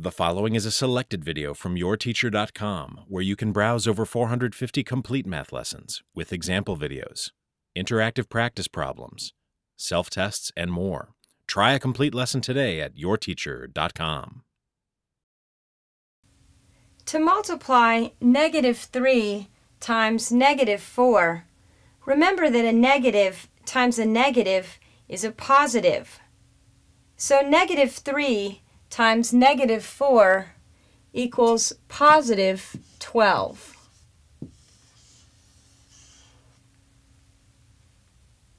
The following is a selected video from yourteacher.com where you can browse over 450 complete math lessons with example videos, interactive practice problems, self-tests, and more. Try a complete lesson today at yourteacher.com. To multiply negative 3 times negative 4, remember that a negative times a negative is a positive. So negative 3 times negative 4 equals positive 12.